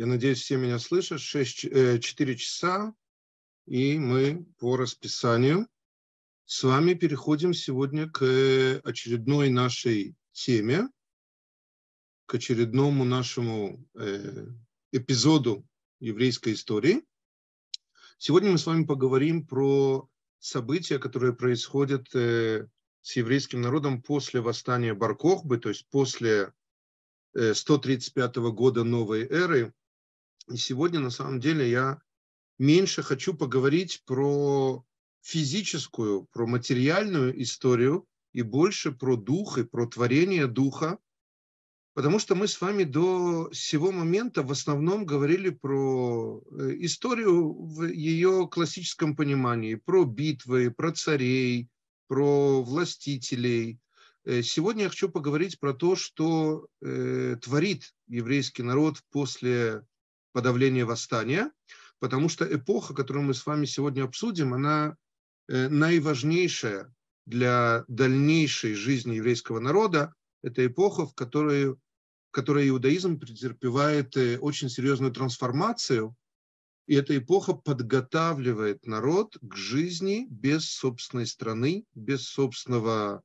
Я надеюсь, все меня слышат. 6, 4 э, часа, и мы по расписанию с вами переходим сегодня к э, очередной нашей теме, к очередному нашему э, эпизоду еврейской истории. Сегодня мы с вами поговорим про события, которые происходят с еврейским народом после восстания Баркохбы, то есть после 135 года новой эры, и сегодня, на самом деле, я меньше хочу поговорить про физическую, про материальную историю и больше про дух и про творение духа, потому что мы с вами до сего момента в основном говорили про э, историю в ее классическом понимании, про битвы, про царей, про властителей. Э, сегодня я хочу поговорить про то, что э, творит еврейский народ после подавления восстания, потому что эпоха, которую мы с вами сегодня обсудим, она э, наиважнейшая для дальнейшей жизни еврейского народа. Это эпоха, в которой, в которой иудаизм претерпевает э, очень серьезную трансформацию, и эта эпоха подготавливает народ к жизни без собственной страны, без собственного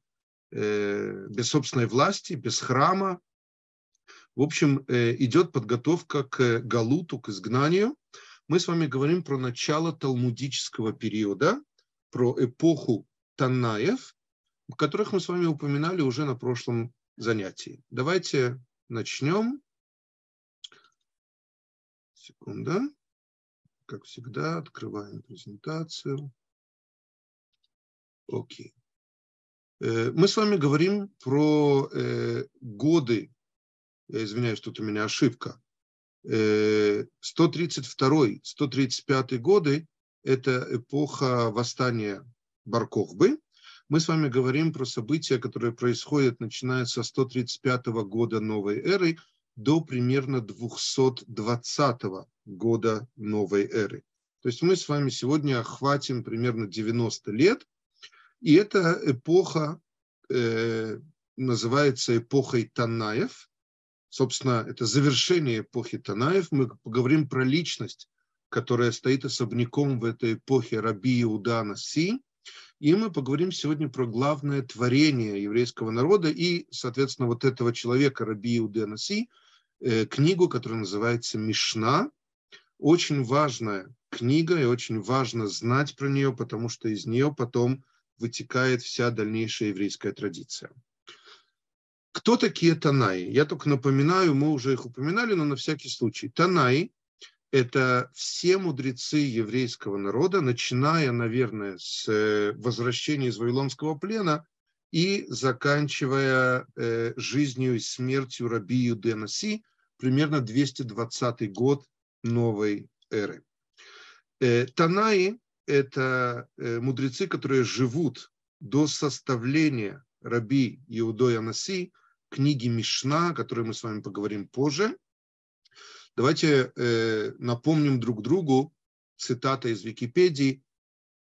э, без собственной власти, без храма, в общем, э, идет подготовка к э, Галуту, к изгнанию. Мы с вами говорим про начало талмудического периода, про эпоху Танаев, которых мы с вами упоминали уже на прошлом занятии. Давайте начнем. Секунда. Как всегда, открываем презентацию. Окей. Э, мы с вами говорим про годы я извиняюсь, тут у меня ошибка, 132-135 э, годы – это эпоха восстания Баркохбы. Мы с вами говорим про события, которые происходят начиная со 135 года новой эры до примерно 220 года новой эры. То есть мы с вами сегодня охватим примерно 90 лет, и эта эпоха э, называется эпохой Танаев – собственно, это завершение эпохи Танаев. Мы поговорим про личность, которая стоит особняком в этой эпохе Раби Иудана Си. И мы поговорим сегодня про главное творение еврейского народа и, соответственно, вот этого человека Раби Иудана Си, э, книгу, которая называется «Мишна». Очень важная книга, и очень важно знать про нее, потому что из нее потом вытекает вся дальнейшая еврейская традиция. Кто такие Танаи? Я только напоминаю, мы уже их упоминали, но на всякий случай. Танаи – это все мудрецы еврейского народа, начиная, наверное, с э, возвращения из Вавилонского плена и заканчивая э, жизнью и смертью Раби Юденаси, примерно 220 год новой эры. Э, Танаи – это мудрецы, которые живут до составления Раби Иудой Анаси – книги Мишна, о которой мы с вами поговорим позже. Давайте э, напомним друг другу цитата из Википедии.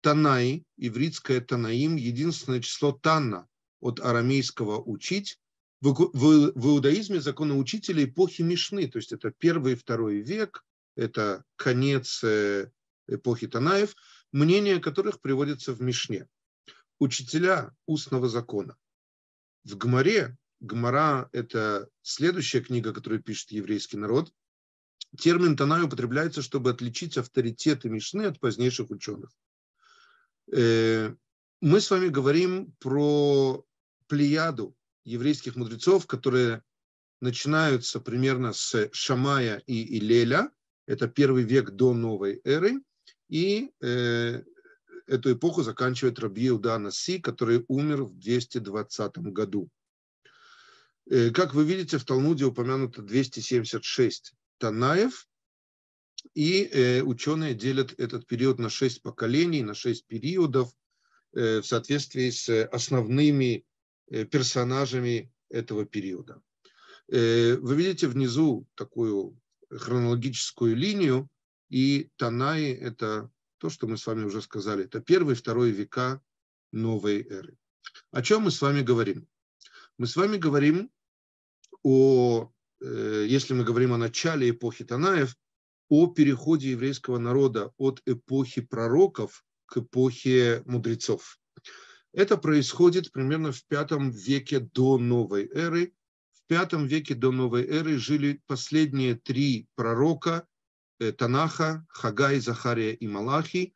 Танаи, ивритское Танаим, единственное число Танна от арамейского «учить». В, в, в иудаизме законоучители эпохи Мишны, то есть это первый и второй век, это конец э, эпохи Танаев, мнения которых приводятся в Мишне. Учителя устного закона. В Гмаре Гмара – это следующая книга, которую пишет еврейский народ. Термин Танай употребляется, чтобы отличить авторитеты Мишны от позднейших ученых. Э, мы с вами говорим про плеяду еврейских мудрецов, которые начинаются примерно с Шамая и Илеля, это первый век до новой эры, и э, эту эпоху заканчивает Раби Уданаси, который умер в 220 году. Э, как вы видите, в Талмуде упомянуто 276 Танаев, и э, ученые делят этот период на 6 поколений, на 6 периодов э, в соответствии с основными персонажами этого периода. Вы видите внизу такую хронологическую линию, и Танаи – это то, что мы с вами уже сказали, это первый, второй века новой эры. О чем мы с вами говорим? Мы с вами говорим о, э, если мы говорим о начале эпохи Танаев, о переходе еврейского народа от эпохи пророков к эпохе мудрецов. Это происходит примерно в пятом веке до новой эры. В пятом веке до новой эры жили последние три пророка э, Танаха, Хагай, Захария и Малахи.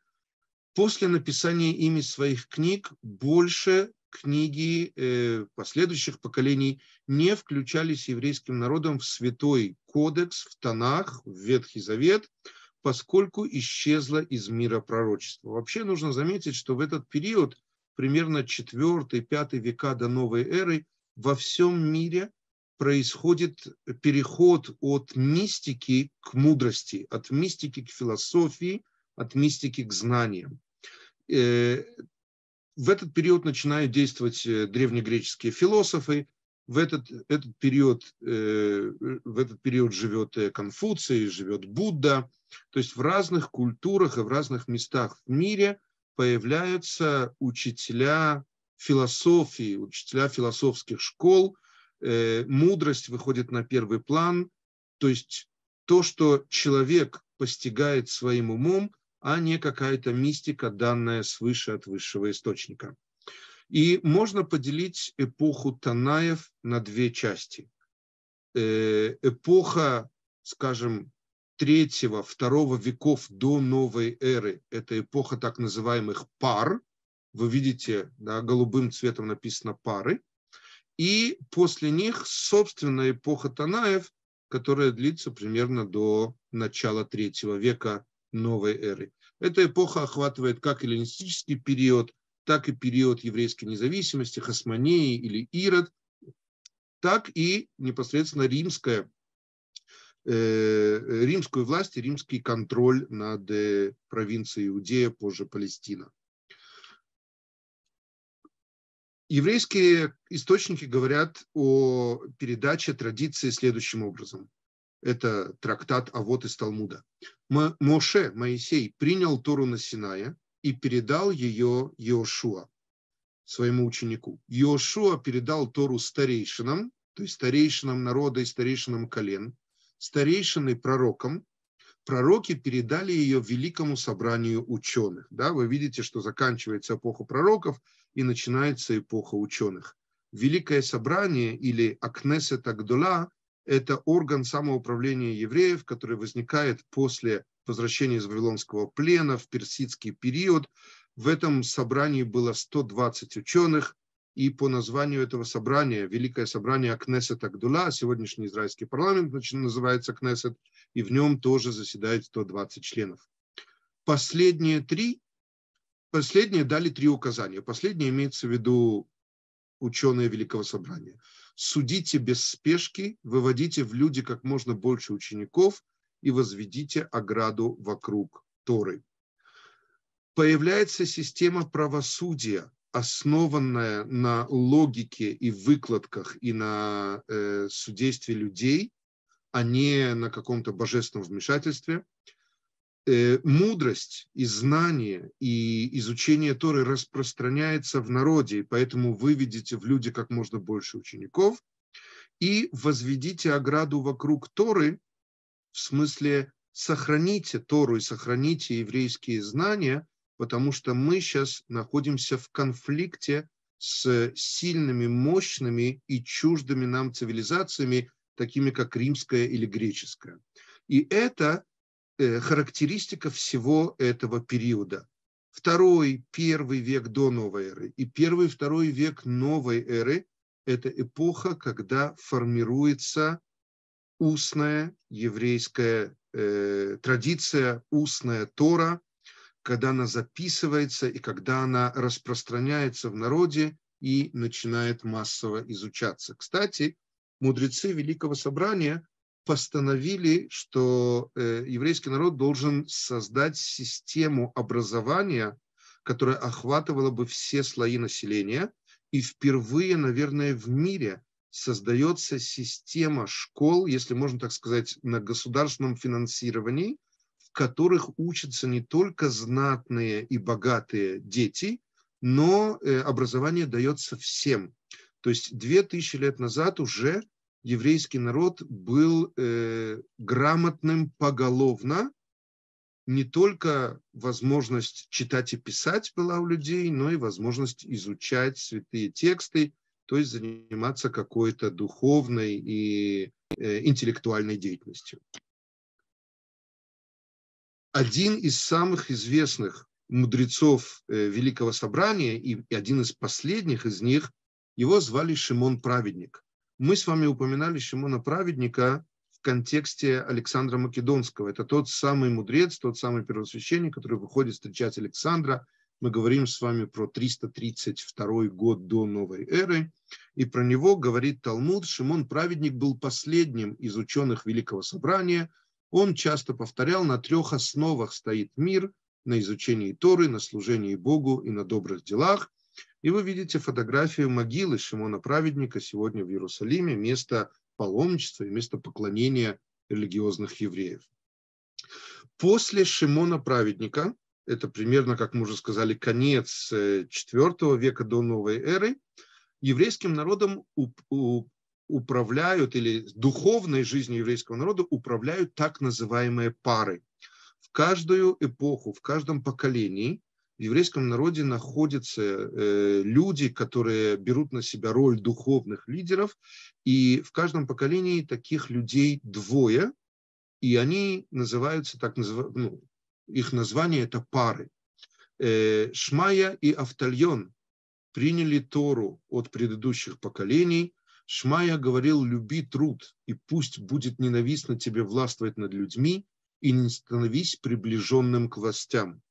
После написания ими своих книг больше книги э, последующих поколений не включались еврейским народом в святой кодекс, в Танах, в Ветхий Завет, поскольку исчезла из мира пророчества. Вообще нужно заметить, что в этот период, примерно 4-5 века до новой эры, во всем мире происходит переход от мистики к мудрости, от мистики к философии, от мистики к знаниям э, в этот период начинают действовать э, древнегреческие философы, в этот, этот период, э, в этот период живет э, Конфуций, живет Будда. То есть в разных культурах и в разных местах в мире появляются учителя философии, учителя философских школ. Э, мудрость выходит на первый план. То есть то, что человек постигает своим умом, а не какая-то мистика, данная свыше от высшего источника. И можно поделить эпоху Танаев на две части. Э, эпоха, скажем, третьего, второго веков до новой эры, это эпоха так называемых пар. Вы видите, да, голубым цветом написано пары. И после них собственная эпоха Танаев, которая длится примерно до начала третьего века новой эры. Эта эпоха охватывает как эллинистический период, так и период еврейской независимости, Хасмонеи или Ирод, так и непосредственно римская, э, римскую власть и римский контроль над э, провинцией Иудея, позже Палестина. Еврейские источники говорят о передаче традиции следующим образом. Это трактат а вот из Талмуда». Моше, Моисей, принял Тору на Синая и передал ее Йошуа, своему ученику. Йошуа передал Тору старейшинам, то есть старейшинам народа и старейшинам колен, старейшины пророкам, пророки передали ее великому собранию ученых. Да, вы видите, что заканчивается эпоха пророков и начинается эпоха ученых. Великое собрание или Акнесет Агдула это орган самоуправления евреев, который возникает после возвращения из Вавилонского плена в персидский период. В этом собрании было 120 ученых, и по названию этого собрания, Великое собрание Кнессет Агдула, сегодняшний израильский парламент значит, называется Кнессет, и в нем тоже заседает 120 членов. Последние три, последние дали три указания. Последнее имеется в виду ученые Великого собрания судите без спешки, выводите в люди как можно больше учеников и возведите ограду вокруг Торы. Появляется система правосудия, основанная на логике и выкладках и на э, судействе людей, а не на каком-то божественном вмешательстве – Э, мудрость и знание и изучение Торы распространяется в народе, и поэтому выведите в люди как можно больше учеников и возведите ограду вокруг Торы, в смысле сохраните Тору и сохраните еврейские знания, потому что мы сейчас находимся в конфликте с сильными, мощными и чуждыми нам цивилизациями, такими как римская или греческая. И это Э, характеристика всего этого периода. Второй, первый век до новой эры и первый, второй век новой эры – это эпоха, когда формируется устная еврейская э, традиция, устная Тора, когда она записывается и когда она распространяется в народе и начинает массово изучаться. Кстати, мудрецы Великого Собрания – постановили, что э, еврейский народ должен создать систему образования, которая охватывала бы все слои населения. И впервые, наверное, в мире создается система школ, если можно так сказать, на государственном финансировании, в которых учатся не только знатные и богатые дети, но э, образование дается всем. То есть две тысячи лет назад уже еврейский народ был э, грамотным поголовно. Не только возможность читать и писать была у людей, но и возможность изучать святые тексты, то есть заниматься какой-то духовной и э, интеллектуальной деятельностью. Один из самых известных мудрецов э, Великого Собрания и один из последних из них, его звали Шимон Праведник – мы с вами упоминали Шимона Праведника в контексте Александра Македонского. Это тот самый мудрец, тот самый первосвященник, который выходит встречать Александра. Мы говорим с вами про 332 год до новой эры. И про него говорит Талмуд, Шимон Праведник был последним из ученых Великого Собрания. Он часто повторял, на трех основах стоит мир – на изучении Торы, на служении Богу и на добрых делах. И вы видите фотографию могилы Шимона Праведника сегодня в Иерусалиме, место паломничества и место поклонения религиозных евреев. После Шимона Праведника, это примерно, как мы уже сказали, конец IV э, века до новой эры, еврейским народом управляют или духовной жизнью еврейского народа управляют так называемые пары. В каждую эпоху, в каждом поколении в еврейском народе находятся э, люди, которые берут на себя роль духовных лидеров, и в каждом поколении таких людей двое, и они называются так ну, их название это пары. Э, Шмая и Автальон приняли Тору от предыдущих поколений. Шмая говорил, люби труд, и пусть будет ненавистно тебе властвовать над людьми, и не становись приближенным к властям.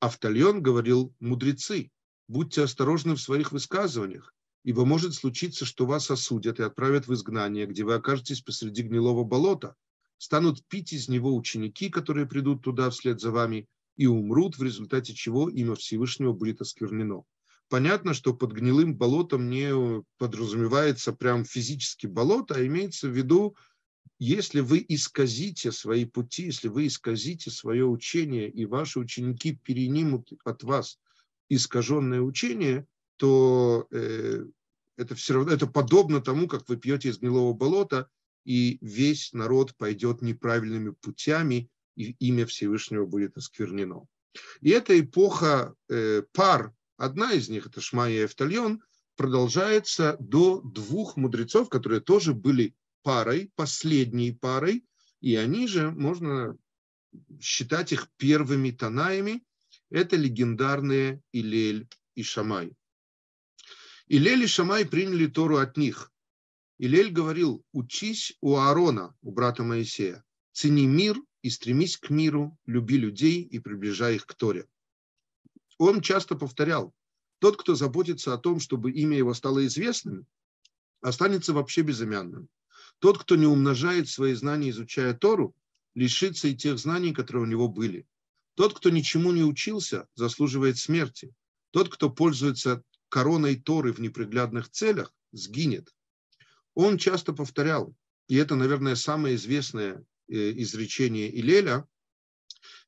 Автольон говорил, мудрецы, будьте осторожны в своих высказываниях, ибо может случиться, что вас осудят и отправят в изгнание, где вы окажетесь посреди гнилого болота, станут пить из него ученики, которые придут туда вслед за вами, и умрут, в результате чего имя Всевышнего будет осквернено. Понятно, что под гнилым болотом не подразумевается прям физически болото, а имеется в виду если вы исказите свои пути, если вы исказите свое учение, и ваши ученики перенимут от вас искаженное учение, то э, это все равно это подобно тому, как вы пьете из гнилого болота, и весь народ пойдет неправильными путями, и имя Всевышнего будет осквернено. И эта эпоха э, пар, одна из них, это Шма и Эфтальон, продолжается до двух мудрецов, которые тоже были парой, последней парой, и они же, можно считать их первыми тонаями. это легендарные Илель и Шамай. Илель и Шамай приняли Тору от них. Илель говорил, учись у Аарона, у брата Моисея, цени мир и стремись к миру, люби людей и приближай их к Торе. Он часто повторял, тот, кто заботится о том, чтобы имя его стало известным, останется вообще безымянным. Тот, кто не умножает свои знания, изучая Тору, лишится и тех знаний, которые у него были. Тот, кто ничему не учился, заслуживает смерти. Тот, кто пользуется короной Торы в неприглядных целях, сгинет. Он часто повторял, и это, наверное, самое известное э, изречение Илеля,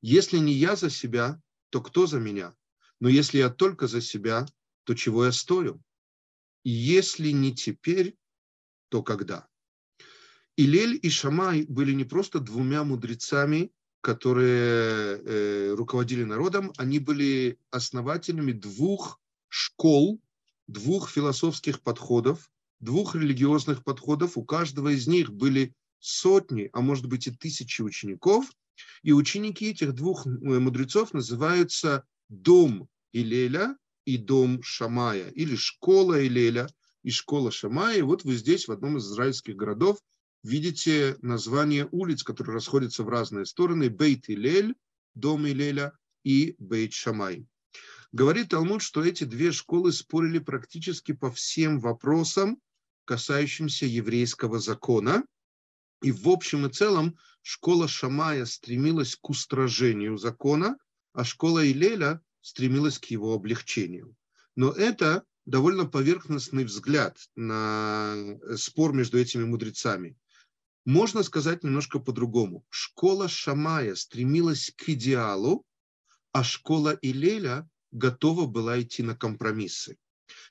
«Если не я за себя, то кто за меня? Но если я только за себя, то чего я стою? если не теперь, то когда?» Илель и Шамай были не просто двумя мудрецами, которые э, руководили народом, они были основателями двух школ, двух философских подходов, двух религиозных подходов. У каждого из них были сотни, а может быть и тысячи учеников. И ученики этих двух э, мудрецов называются дом Илеля и дом Шамая, или школа Илеля и школа Шамая. И вот вы здесь, в одном из израильских городов, видите название улиц, которые расходятся в разные стороны. Бейт Илель, дом Илеля и Бейт Шамай. Говорит Талмуд, что эти две школы спорили практически по всем вопросам, касающимся еврейского закона. И в общем и целом школа Шамая стремилась к устражению закона, а школа Илеля стремилась к его облегчению. Но это довольно поверхностный взгляд на э, спор между этими мудрецами. Можно сказать немножко по-другому. Школа Шамая стремилась к идеалу, а школа Илеля готова была идти на компромиссы.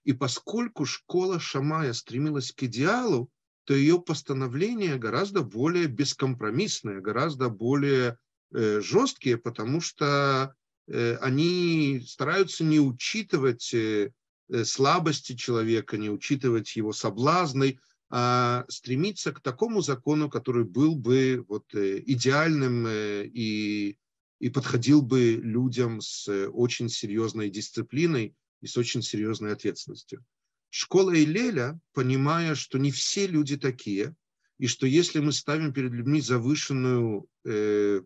И поскольку школа Шамая стремилась к идеалу, то ее постановления гораздо более бескомпромиссные, гораздо более э, жесткие, потому что э, они стараются не учитывать э, э слабости человека, не учитывать его соблазны, а стремиться к такому закону, который был бы вот э, идеальным э, и, и подходил бы людям с э, очень серьезной дисциплиной и с очень серьезной ответственностью. Школа Илеля, понимая, что не все люди такие, и что если мы ставим перед людьми завышенную, э,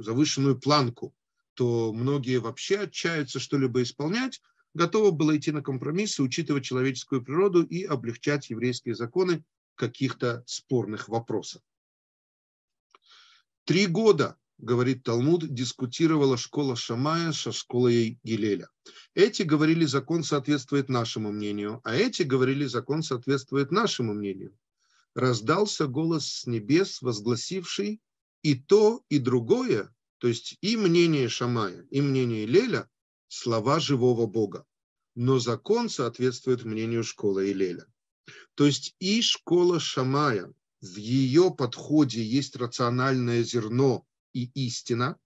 завышенную планку, то многие вообще отчаются что-либо исполнять, Готова была идти на компромиссы, учитывать человеческую природу и облегчать еврейские законы каких-то спорных вопросов. Три года, говорит Талмуд, дискутировала школа Шамая со школой Гилеля. Эти говорили, закон соответствует нашему мнению, а эти говорили, закон соответствует нашему мнению. Раздался голос с небес, возгласивший и то, и другое, то есть и мнение Шамая, и мнение Леля – слова живого Бога. Но закон соответствует мнению школы Илеля. То есть и школа Шамая, в ее подходе есть рациональное зерно и истина,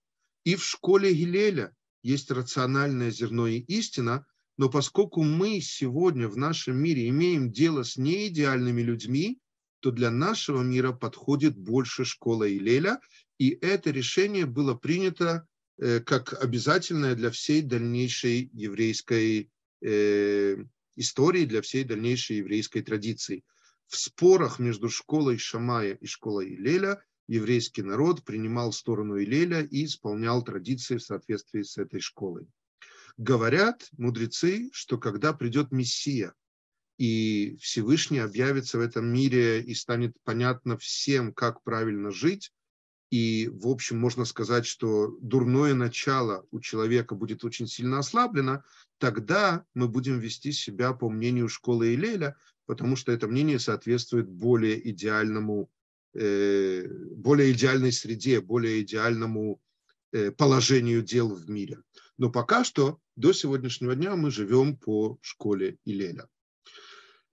и в школе Гилеля есть рациональное зерно и истина, но поскольку мы сегодня в нашем мире имеем дело с неидеальными людьми, то для нашего мира подходит больше школа Илеля, и это решение было принято Э, как обязательное для всей дальнейшей еврейской э, истории, для всей дальнейшей еврейской традиции. В спорах между школой Шамая и школой Илеля еврейский народ принимал сторону Илеля и исполнял традиции в соответствии с этой школой. Говорят мудрецы, что когда придет Мессия, и Всевышний объявится в этом мире и станет понятно всем, как правильно жить, и, в общем, можно сказать, что дурное начало у человека будет очень сильно ослаблено, тогда мы будем вести себя по мнению школы Илеля, потому что это мнение соответствует более идеальному, э, более идеальной среде, более идеальному э, положению дел в мире. Но пока что, до сегодняшнего дня, мы живем по школе Илеля.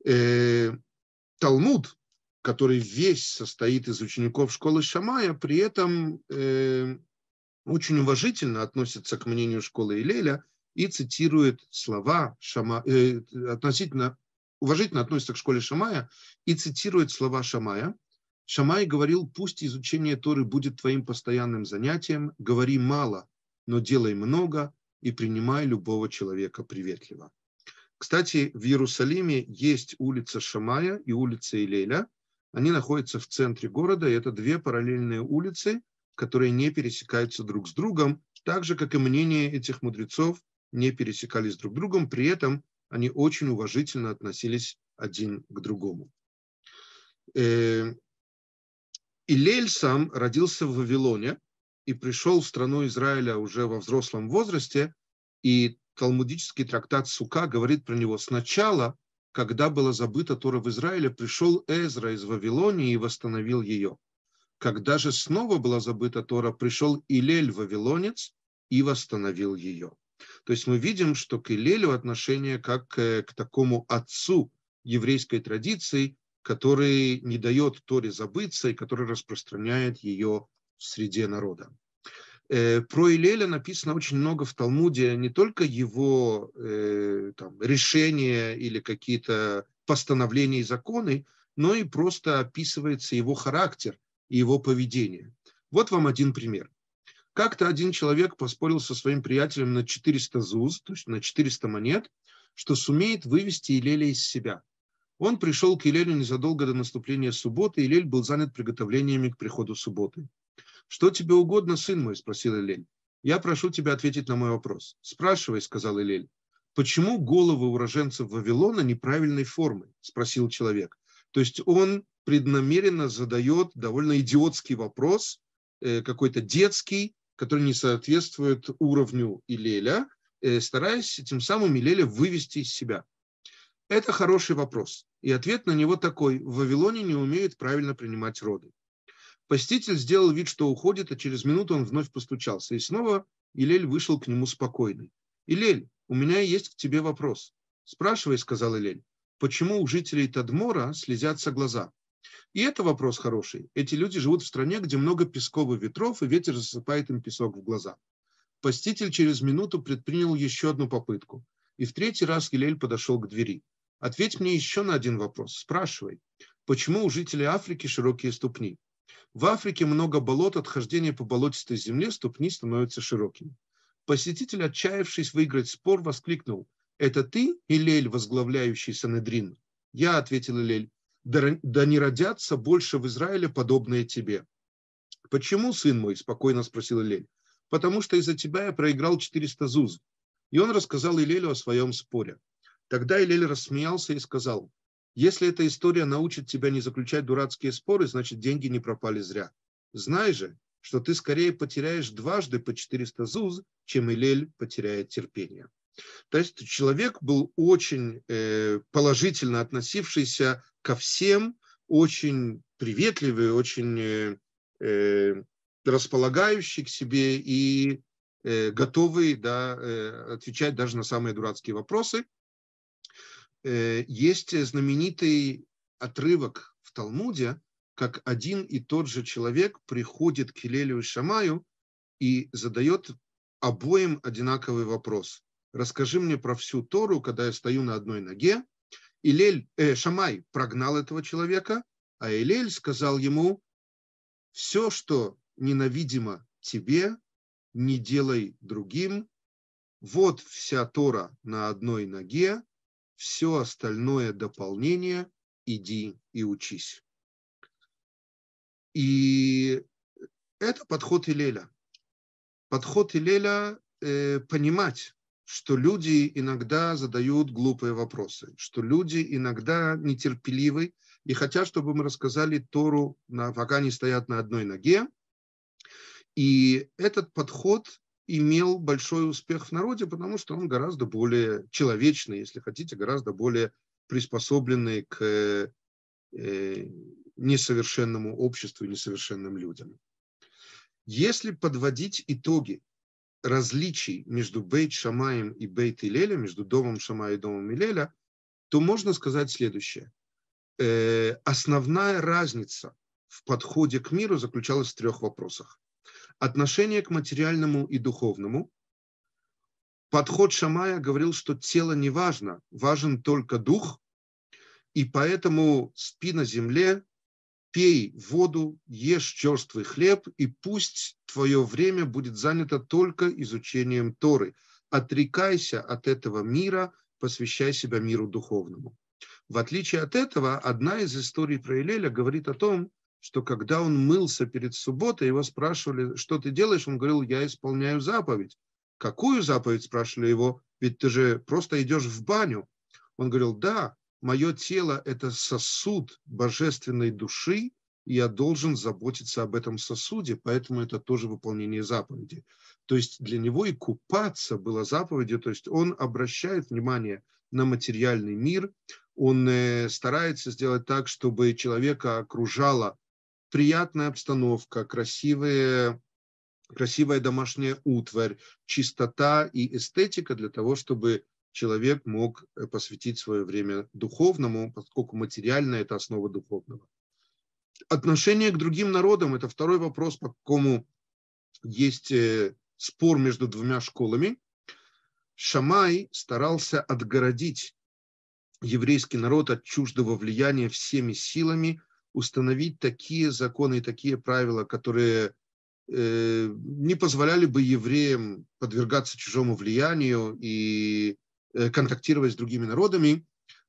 Э, Талмуд который весь состоит из учеников школы Шамая, при этом э, очень уважительно относится к мнению школы Илеля и цитирует слова Шама, э, относительно, уважительно относится к школе Шамая и цитирует слова Шамая. Шамай говорил, пусть изучение Торы будет твоим постоянным занятием, говори мало, но делай много и принимай любого человека приветливо. Кстати, в Иерусалиме есть улица Шамая и улица Илеля – они находятся в центре города, и это две параллельные улицы, которые не пересекаются друг с другом, так же, как и мнения этих мудрецов не пересекались друг с другом, при этом они очень уважительно относились один к другому. Э, Илель сам родился в Вавилоне и пришел в страну Израиля уже во взрослом возрасте, и талмудический трактат Сука говорит про него сначала, когда была забыта Тора в Израиле, пришел Эзра из Вавилонии и восстановил ее. Когда же снова была забыта Тора, пришел Илель Вавилонец и восстановил ее. То есть мы видим, что к Илелю отношение как к такому отцу еврейской традиции, который не дает Торе забыться и который распространяет ее в среде народа. Э, про Илеля написано очень много в Талмуде, не только его э, там, решения или какие-то постановления и законы, но и просто описывается его характер и его поведение. Вот вам один пример. Как-то один человек поспорил со своим приятелем на 400 зуз, то есть на 400 монет, что сумеет вывести Илеля из себя. Он пришел к Илелю незадолго до наступления субботы, и Илель был занят приготовлениями к приходу субботы. «Что тебе угодно, сын мой?» – спросил Элель. «Я прошу тебя ответить на мой вопрос». «Спрашивай», – сказал Элель. «Почему головы уроженцев Вавилона неправильной формы?» – спросил человек. То есть он преднамеренно задает довольно идиотский вопрос, э, какой-то детский, который не соответствует уровню Илеля, э, стараясь тем самым Илеля вывести из себя. Это хороший вопрос. И ответ на него такой. В Вавилоне не умеют правильно принимать роды. Поститель сделал вид, что уходит, а через минуту он вновь постучался. И снова Илель вышел к нему спокойный. «Илель, у меня есть к тебе вопрос». «Спрашивай», — сказал Илель, — «почему у жителей Тадмора слезятся глаза?» И это вопрос хороший. Эти люди живут в стране, где много песковых ветров, и ветер засыпает им песок в глаза. Поститель через минуту предпринял еще одну попытку. И в третий раз Гилель подошел к двери. «Ответь мне еще на один вопрос. Спрашивай, почему у жителей Африки широкие ступни?» В Африке много болот, отхождение по болотистой земле, ступни становятся широкими. Посетитель, отчаявшись выиграть спор, воскликнул. «Это ты, Илель, возглавляющий Санедрин?» Я ответил Илель. «Да, не родятся больше в Израиле подобные тебе». «Почему, сын мой?» – спокойно спросил Илель. «Потому что из-за тебя я проиграл 400 зуз». И он рассказал Илелю о своем споре. Тогда Илель рассмеялся и сказал, если эта история научит тебя не заключать дурацкие споры, значит деньги не пропали зря. Знай же, что ты скорее потеряешь дважды по 400 зуз, чем Илель потеряет терпение. То есть человек был очень э, положительно относившийся ко всем, очень приветливый, очень э, э, располагающий к себе и готовый да, отвечать даже на самые дурацкие вопросы. Э, есть знаменитый отрывок в Талмуде, как один и тот же человек приходит к Хилелю и Шамаю и задает обоим одинаковый вопрос. Расскажи мне про всю Тору, когда я стою на одной ноге. Илель, э, Шамай прогнал этого человека, а Илель сказал ему, все, что ненавидимо тебе, не делай другим. Вот вся Тора на одной ноге, все остальное дополнение иди и учись. И это подход Илеля. Подход Илеля э, понимать, что люди иногда задают глупые вопросы, что люди иногда нетерпеливы и хотят, чтобы мы рассказали Тору, на, пока они стоят на одной ноге. И этот подход имел большой успех в народе, потому что он гораздо более человечный, если хотите, гораздо более приспособленный к э, э, несовершенному обществу и несовершенным людям. Если подводить итоги различий между Бейт Шамаем и Бейт Илеля, между домом Шамая и домом Илеля, то можно сказать следующее. Э, основная разница в подходе к миру заключалась в трех вопросах отношение к материальному и духовному. Подход Шамая говорил, что тело не важно, важен только дух, и поэтому спи на земле, пей воду, ешь черствый хлеб, и пусть твое время будет занято только изучением Торы. Отрекайся от этого мира, посвящай себя миру духовному. В отличие от этого, одна из историй про Илеля говорит о том, что когда он мылся перед субботой, его спрашивали, что ты делаешь? Он говорил, я исполняю заповедь. Какую заповедь? Спрашивали его, ведь ты же просто идешь в баню. Он говорил, да, мое тело – это сосуд божественной души, и я должен заботиться об этом сосуде, поэтому это тоже выполнение заповеди. То есть для него и купаться было заповедью, то есть он обращает внимание на материальный мир, он э, старается сделать так, чтобы человека окружала приятная обстановка, красивые красивая домашняя утварь, чистота и эстетика для того, чтобы человек мог э, посвятить свое время духовному, поскольку материальное – это основа духовного. Отношение к другим народам – это второй вопрос, по какому есть э, спор между двумя школами. Шамай старался отгородить еврейский народ от чуждого влияния всеми силами, установить такие законы и такие правила, которые э, не позволяли бы евреям подвергаться чужому влиянию и э, контактировать с другими народами.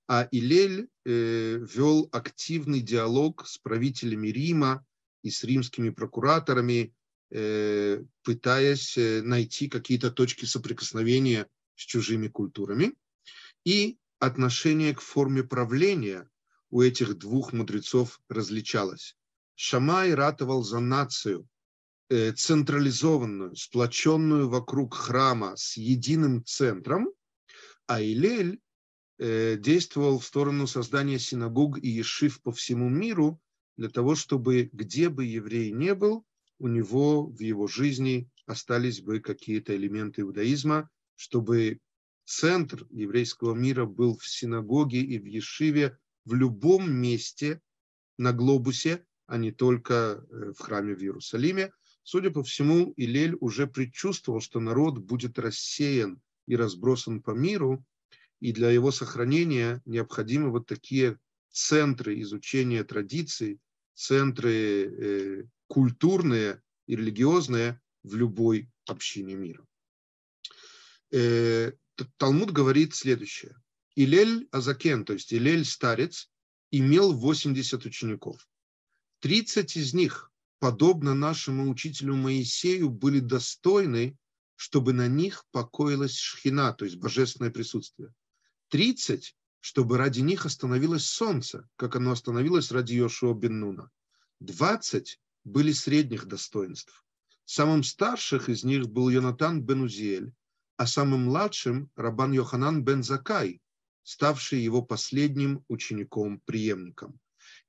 А Илель э, вел активный диалог с правителями Рима и с римскими прокураторами, э, пытаясь э, найти какие-то точки соприкосновения с чужими культурами. И отношение к форме правления – у этих двух мудрецов различалось. Шамай ратовал за нацию, э, централизованную, сплоченную вокруг храма с единым центром, а Илель э, действовал в сторону создания синагог и ешив по всему миру для того, чтобы где бы еврей не был, у него в его жизни остались бы какие-то элементы иудаизма, чтобы центр еврейского мира был в синагоге и в ешиве, в любом месте на глобусе, а не только э, в храме в Иерусалиме. Судя по всему, Илель уже предчувствовал, что народ будет рассеян и разбросан по миру, и для его сохранения необходимы вот такие центры изучения традиций, центры э, культурные и религиозные в любой общине мира. Э, Талмуд говорит следующее. Илель Азакен, то есть Илель Старец, имел 80 учеников. 30 из них, подобно нашему учителю Моисею, были достойны, чтобы на них покоилась шхина, то есть божественное присутствие. 30, чтобы ради них остановилось солнце, как оно остановилось ради Йошуа бен Нуна. 20 были средних достоинств. Самым старших из них был Йонатан бен Узиэль, а самым младшим – Рабан Йоханан бен Закай, ставший его последним учеником-преемником.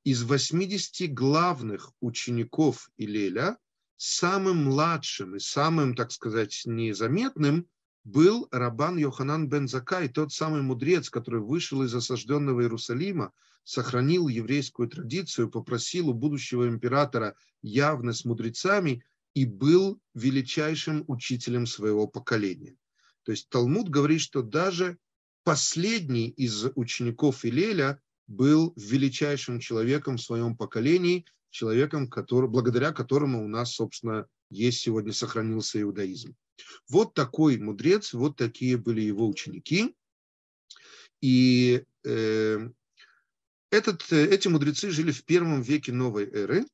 Из 80 главных учеников Илеля самым младшим и самым, так сказать, незаметным был Рабан Йоханан бен Закай, тот самый мудрец, который вышел из осажденного Иерусалима, сохранил еврейскую традицию, попросил у будущего императора явно с мудрецами и был величайшим учителем своего поколения. То есть Талмуд говорит, что даже последний из учеников Илеля был величайшим человеком в своем поколении, человеком, который, благодаря которому у нас, собственно, есть сегодня сохранился иудаизм. Вот такой мудрец, вот такие были его ученики. И э, этот, э, эти мудрецы жили в первом веке новой эры.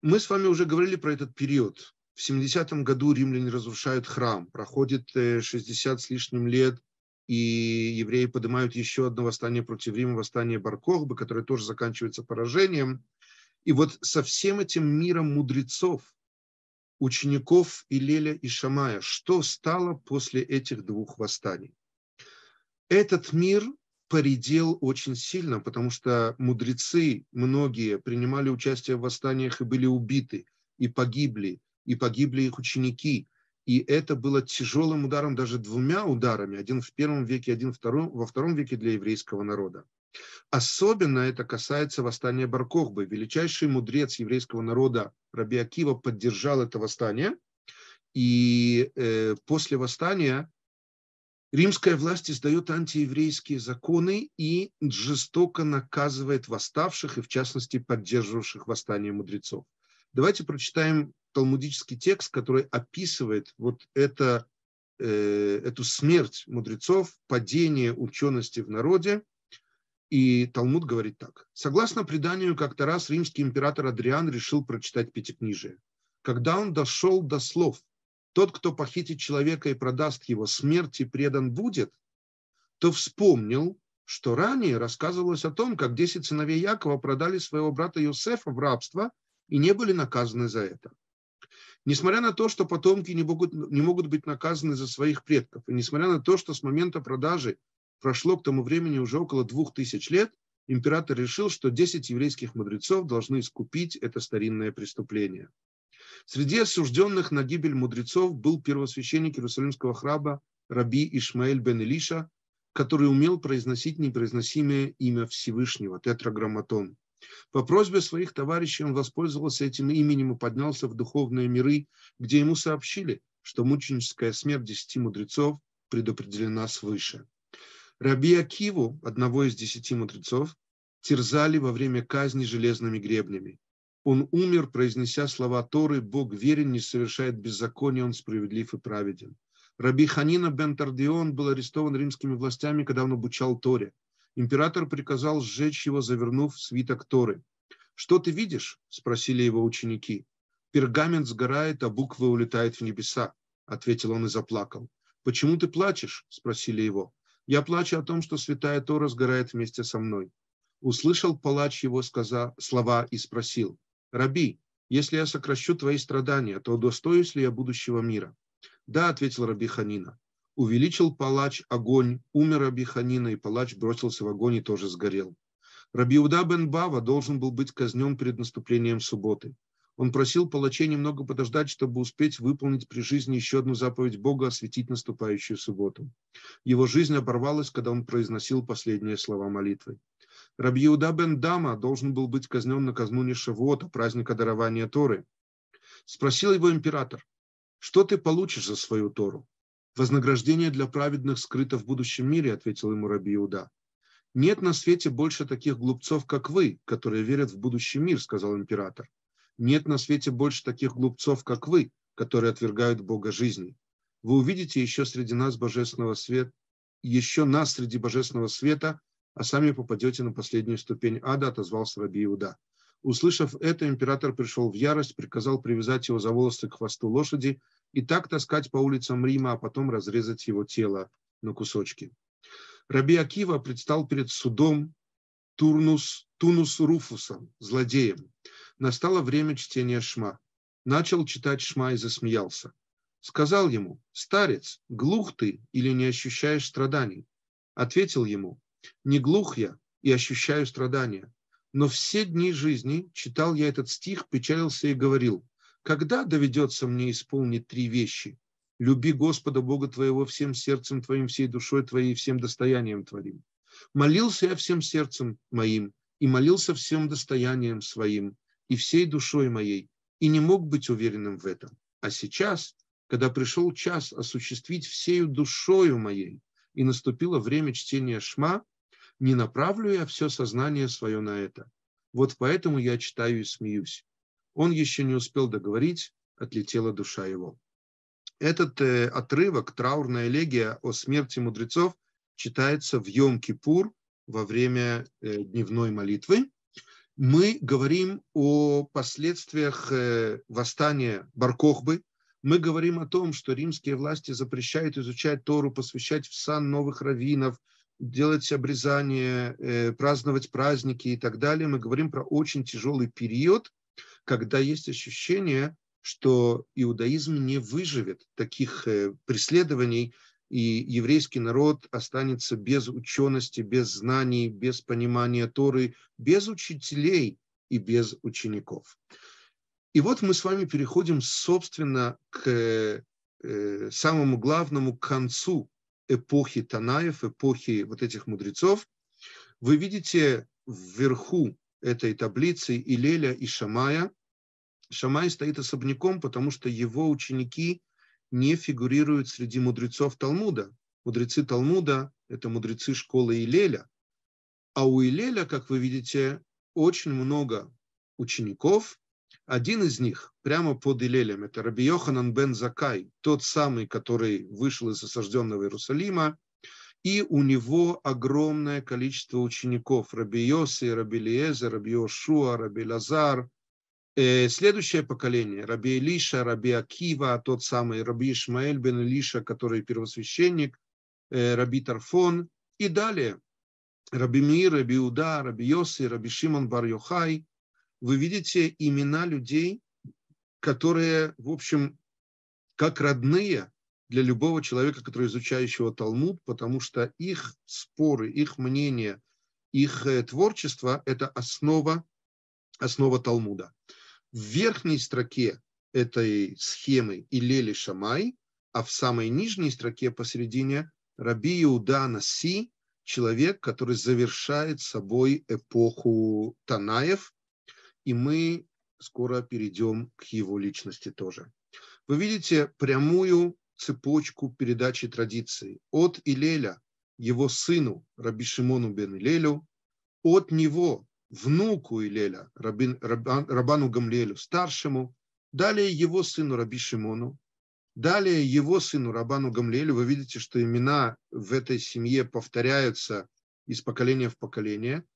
Мы с вами уже говорили про этот период. В 70 году римляне разрушают храм, проходит 60 э, с лишним лет и евреи поднимают еще одно восстание против Рима, восстание Баркохбы, которое тоже заканчивается поражением. И вот со всем этим миром мудрецов, учеников Илеля и Шамая, что стало после этих двух восстаний? Этот мир поредел очень сильно, потому что мудрецы многие принимали участие в восстаниях и были убиты, и погибли, и погибли их ученики – и это было тяжелым ударом, даже двумя ударами, один в первом веке, один втором, во втором веке для еврейского народа. Особенно это касается восстания Баркохбы. Величайший мудрец еврейского народа Раби Акива поддержал это восстание. И э, после восстания римская власть издает антиеврейские законы и жестоко наказывает восставших и, в частности, поддерживавших восстание мудрецов. Давайте прочитаем талмудический текст, который описывает вот это, э, эту смерть мудрецов, падение учености в народе. И Талмуд говорит так. Согласно преданию, как-то раз римский император Адриан решил прочитать Пятикнижие. Когда он дошел до слов «Тот, кто похитит человека и продаст его, смерти предан будет», то вспомнил, что ранее рассказывалось о том, как десять сыновей Якова продали своего брата Иосифа в рабство и не были наказаны за это. Несмотря на то, что потомки не могут, не могут быть наказаны за своих предков, и несмотря на то, что с момента продажи прошло к тому времени уже около двух тысяч лет, император решил, что 10 еврейских мудрецов должны искупить это старинное преступление. Среди осужденных на гибель мудрецов был первосвященник Иерусалимского храба Раби Ишмаэль бен Илиша, который умел произносить непроизносимое имя Всевышнего, тетраграмматон. По просьбе своих товарищей он воспользовался этим именем и поднялся в духовные миры, где ему сообщили, что мученическая смерть десяти мудрецов предопределена свыше. Раби Акиву, одного из десяти мудрецов, терзали во время казни железными гребнями. Он умер, произнеся слова Торы «Бог верен, не совершает беззакония, он справедлив и праведен». Раби Ханина Бентардион был арестован римскими властями, когда он обучал Торе император приказал сжечь его, завернув в свиток Торы. «Что ты видишь?» – спросили его ученики. «Пергамент сгорает, а буквы улетают в небеса», – ответил он и заплакал. «Почему ты плачешь?» – спросили его. «Я плачу о том, что святая Тора сгорает вместе со мной». Услышал палач его сказа, слова и спросил. «Раби, если я сокращу твои страдания, то удостоюсь ли я будущего мира?» «Да», — ответил Раби Ханина, Увеличил палач огонь, умер Абиханина, и палач бросился в огонь и тоже сгорел. Рабиуда бен Бава должен был быть казнен перед наступлением субботы. Он просил палачей немного подождать, чтобы успеть выполнить при жизни еще одну заповедь Бога осветить наступающую субботу. Его жизнь оборвалась, когда он произносил последние слова молитвы. Рабиуда бен Дама должен был быть казнен казну Шавуота, праздника дарования Торы. Спросил его император, что ты получишь за свою Тору? Вознаграждение для праведных скрыто в будущем мире, ответил ему Раби Иуда. Нет на свете больше таких глупцов, как вы, которые верят в будущий мир, сказал император. Нет на свете больше таких глупцов, как вы, которые отвергают Бога жизни. Вы увидите еще среди нас божественного света, еще нас среди божественного света, а сами попадете на последнюю ступень ада, отозвался Раби Иуда. Услышав это, император пришел в ярость, приказал привязать его за волосы к хвосту лошади и так таскать по улицам Рима, а потом разрезать его тело на кусочки. Раби Акива предстал перед судом Турнус, Тунус Руфусом, злодеем. Настало время чтения Шма. Начал читать Шма и засмеялся. Сказал ему, «Старец, глух ты или не ощущаешь страданий?» Ответил ему, «Не глух я и ощущаю страдания, но все дни жизни читал я этот стих, печалился и говорил, когда доведется мне исполнить три вещи? Люби Господа Бога твоего всем сердцем твоим, всей душой твоей, всем достоянием твоим. Молился я всем сердцем моим, и молился всем достоянием своим, и всей душой моей, и не мог быть уверенным в этом. А сейчас, когда пришел час осуществить всею душою моей, и наступило время чтения Шма, не направлю я все сознание свое на это. Вот поэтому я читаю и смеюсь. Он еще не успел договорить, отлетела душа его. Этот э, отрывок, траурная элегия о смерти мудрецов, читается в Йом-Кипур во время э, дневной молитвы. Мы говорим о последствиях э, восстания Баркохбы. Мы говорим о том, что римские власти запрещают изучать Тору, посвящать в сан новых раввинов – делать обрезание, э, праздновать праздники и так далее. Мы говорим про очень тяжелый период, когда есть ощущение, что иудаизм не выживет таких э, преследований, и еврейский народ останется без учености, без знаний, без понимания Торы, без учителей и без учеников. И вот мы с вами переходим, собственно, к э, самому главному концу эпохи Танаев, эпохи вот этих мудрецов, вы видите вверху этой таблицы и Леля, и Шамая. Шамай стоит особняком, потому что его ученики не фигурируют среди мудрецов Талмуда. Мудрецы Талмуда – это мудрецы школы Илеля. А у Илеля, как вы видите, очень много учеников, один из них, прямо под Илелем, это Раби Йоханан бен Закай, тот самый, который вышел из осажденного Иерусалима, и у него огромное количество учеников, Раби Йоси, Раби Лиезер, Раби Йошуа, Раби Лазар, э, следующее поколение, Раби Илиша, Раби Акива, тот самый Раби Ишмаэль бен Илиша, который первосвященник, э, Раби Тарфон, и далее Раби Мир, Раби Уда, Раби Йоси, Раби Шимон бар Йохай, вы видите имена людей, которые, в общем, как родные для любого человека, который изучающего Талмуд, потому что их споры, их мнения, их э, творчество – это основа, основа Талмуда. В верхней строке этой схемы Илели Шамай, а в самой нижней строке посередине Раби Иуда Наси, человек, который завершает собой эпоху Танаев, и мы скоро перейдем к его личности тоже. Вы видите прямую цепочку передачи традиции от Илеля, его сыну Раби Шимону бен Илелю, от него внуку Илеля, Рабин, Рабан, Рабану Гамлелю старшему, далее его сыну Раби Шимону, далее его сыну Рабану Гамлелю. Вы видите, что имена в этой семье повторяются из поколения в поколение –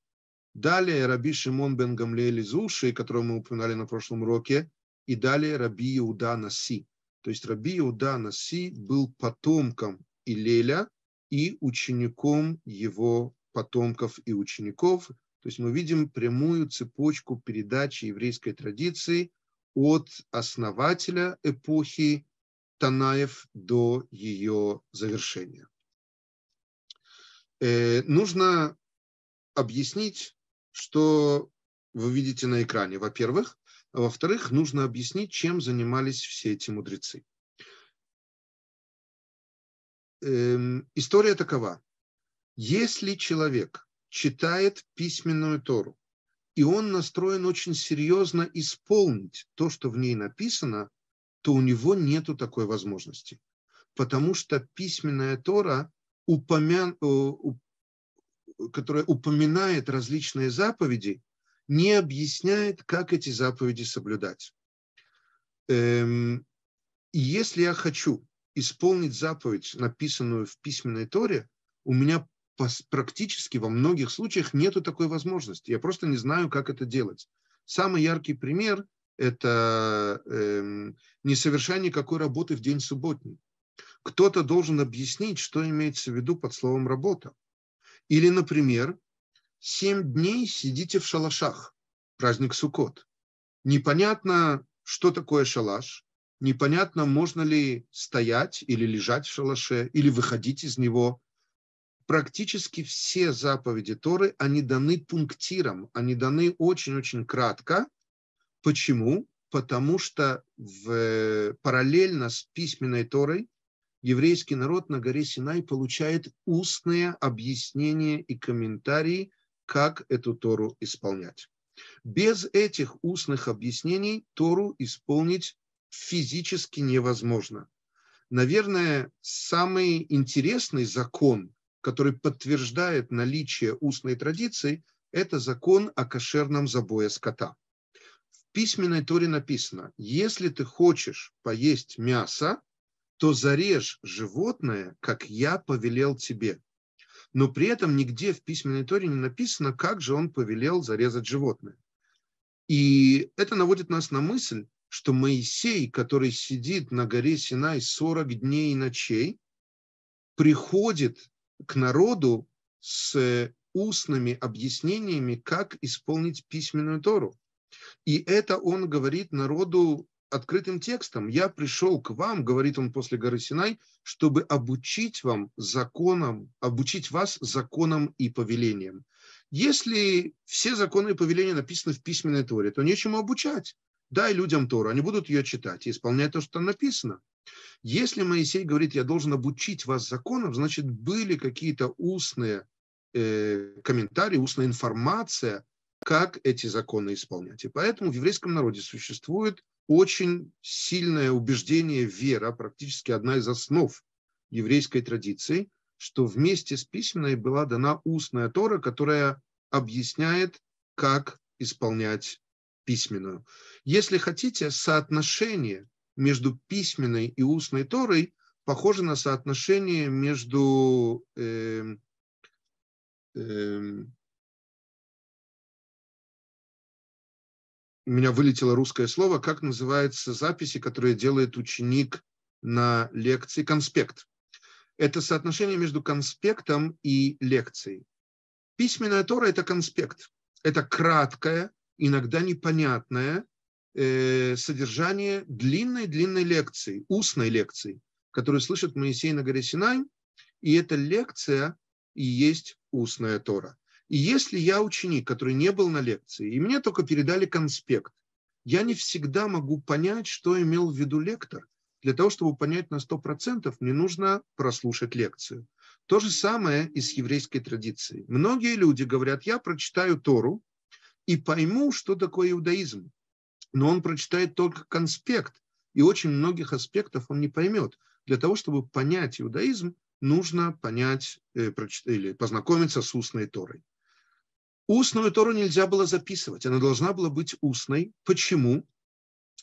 Далее Раби Шимон бен Гамлиэль из Уши, которого мы упоминали на прошлом уроке, и далее Раби Иуда Наси. То есть Раби Иуда Наси был потомком Илеля и учеником его потомков и учеников. То есть мы видим прямую цепочку передачи еврейской традиции от основателя эпохи Танаев до ее завершения. Э, нужно объяснить, что вы видите на экране, во-первых. А во-вторых, нужно объяснить, чем занимались все эти мудрецы. Эм, история такова. Если человек читает письменную Тору, и он настроен очень серьезно исполнить то, что в ней написано, то у него нету такой возможности. Потому что письменная Тора упомян, э, которая упоминает различные заповеди, не объясняет, как эти заповеди соблюдать. Эм, если я хочу исполнить заповедь, написанную в письменной Торе, у меня практически во многих случаях нет такой возможности. Я просто не знаю, как это делать. Самый яркий пример – это эм, несовершение какой работы в день субботний. Кто-то должен объяснить, что имеется в виду под словом «работа». Или, например, семь дней сидите в шалашах, праздник Суккот. Непонятно, что такое шалаш, непонятно, можно ли стоять или лежать в шалаше, или выходить из него. Практически все заповеди Торы, они даны пунктиром, они даны очень-очень кратко. Почему? Потому что в, параллельно с письменной Торой еврейский народ на горе Синай получает устное объяснение и комментарии, как эту Тору исполнять. Без этих устных объяснений Тору исполнить физически невозможно. Наверное, самый интересный закон, который подтверждает наличие устной традиции, это закон о кошерном забое скота. В письменной Торе написано, если ты хочешь поесть мясо, то зарежь животное, как я повелел тебе. Но при этом нигде в письменной торе не написано, как же он повелел зарезать животное. И это наводит нас на мысль, что Моисей, который сидит на горе Синай 40 дней и ночей, приходит к народу с э, устными объяснениями, как исполнить письменную Тору. И это он говорит народу открытым текстом. «Я пришел к вам, — говорит он после горы Синай, — чтобы обучить вам законам, обучить вас законам и повелениям». Если все законы и повеления написаны в письменной Торе, то нечему обучать. Дай людям Тору, они будут ее читать и исполнять то, что там написано. Если Моисей говорит, я должен обучить вас законам, значит, были какие-то устные э, комментарии, устная информация, как эти законы исполнять. И поэтому в еврейском народе существует очень сильное убеждение, вера, практически одна из основ еврейской традиции, что вместе с письменной была дана устная Тора, которая объясняет, как исполнять письменную. Если хотите, соотношение между письменной и устной Торой похоже на соотношение между э, у меня вылетело русское слово, как называются записи, которые делает ученик на лекции, конспект. Это соотношение между конспектом и лекцией. Письменная Тора – это конспект. Это краткое, иногда непонятное э, содержание длинной-длинной лекции, устной лекции, которую слышит Моисей на горе Синай. И эта лекция и есть устная Тора. И если я ученик, который не был на лекции, и мне только передали конспект, я не всегда могу понять, что имел в виду лектор. Для того, чтобы понять на 100%, мне нужно прослушать лекцию. То же самое и с еврейской традицией. Многие люди говорят, я прочитаю Тору и пойму, что такое иудаизм. Но он прочитает только конспект, и очень многих аспектов он не поймет. Для того, чтобы понять иудаизм, нужно понять э, или познакомиться с устной Торой. Устную Тору нельзя было записывать, она должна была быть устной. Почему?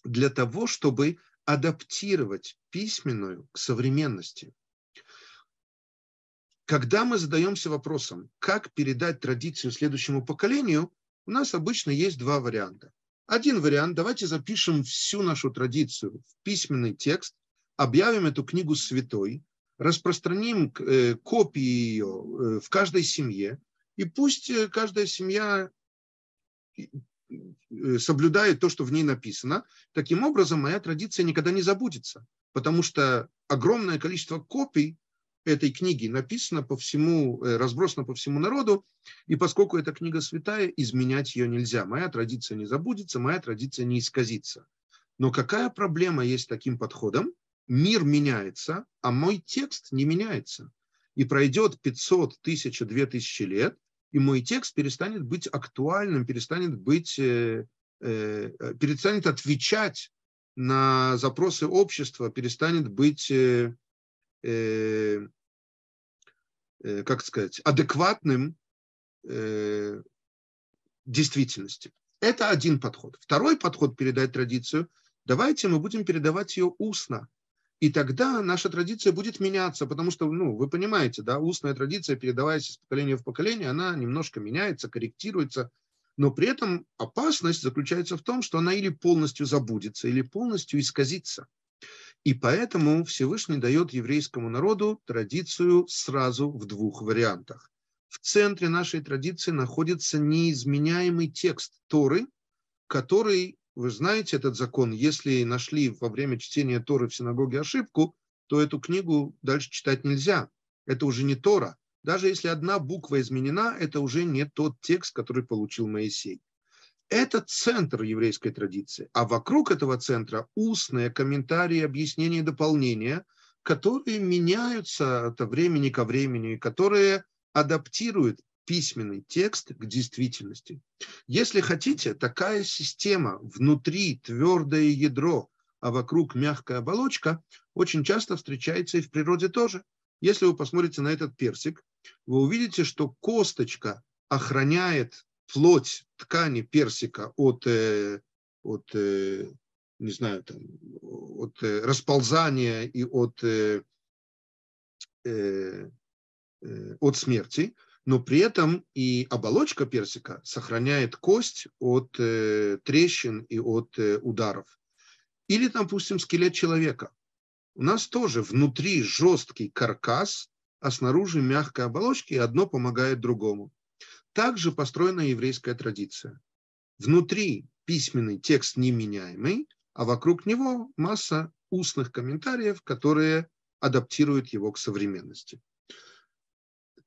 Для того, чтобы адаптировать письменную к современности. Когда мы задаемся вопросом, как передать традицию следующему поколению, у нас обычно есть два варианта. Один вариант, давайте запишем всю нашу традицию в письменный текст, объявим эту книгу святой, распространим э, копии ее э, в каждой семье, и пусть э, каждая семья э, соблюдает то, что в ней написано. Таким образом, моя традиция никогда не забудется, потому что огромное количество копий этой книги написано по всему, э, разбросано по всему народу, и поскольку эта книга святая, изменять ее нельзя. Моя традиция не забудется, моя традиция не исказится. Но какая проблема есть с таким подходом? Мир меняется, а мой текст не меняется. И пройдет 500, 1000, 2000 лет – и мой текст перестанет быть актуальным, перестанет быть, э, э, э, перестанет отвечать на запросы общества, перестанет быть, как сказать, адекватным действительности. Это один подход. Второй подход передать традицию. Давайте мы будем передавать ее устно. И тогда наша традиция будет меняться, потому что, ну, вы понимаете, да, устная традиция, передаваясь из поколения в поколение, она немножко меняется, корректируется, но при этом опасность заключается в том, что она или полностью забудется, или полностью исказится. И поэтому Всевышний дает еврейскому народу традицию сразу в двух вариантах. В центре нашей традиции находится неизменяемый текст Торы, который вы знаете этот закон, если нашли во время чтения Торы в синагоге ошибку, то эту книгу дальше читать нельзя. Это уже не Тора. Даже если одна буква изменена, это уже не тот текст, который получил Моисей. Это центр еврейской традиции. А вокруг этого центра устные комментарии, объяснения и дополнения, которые меняются от времени ко времени, которые адаптируют письменный текст к действительности. Если хотите, такая система внутри твердое ядро, а вокруг мягкая оболочка очень часто встречается и в природе тоже. Если вы посмотрите на этот персик, вы увидите, что косточка охраняет плоть ткани персика от, э, от э, не знаю, там, от э, расползания и от, от смерти, но при этом и оболочка персика сохраняет кость от э, трещин и от э, ударов. Или, допустим, скелет человека. У нас тоже внутри жесткий каркас, а снаружи мягкая оболочка, и одно помогает другому. Также построена еврейская традиция. Внутри письменный текст неменяемый, а вокруг него масса устных комментариев, которые адаптируют его к современности.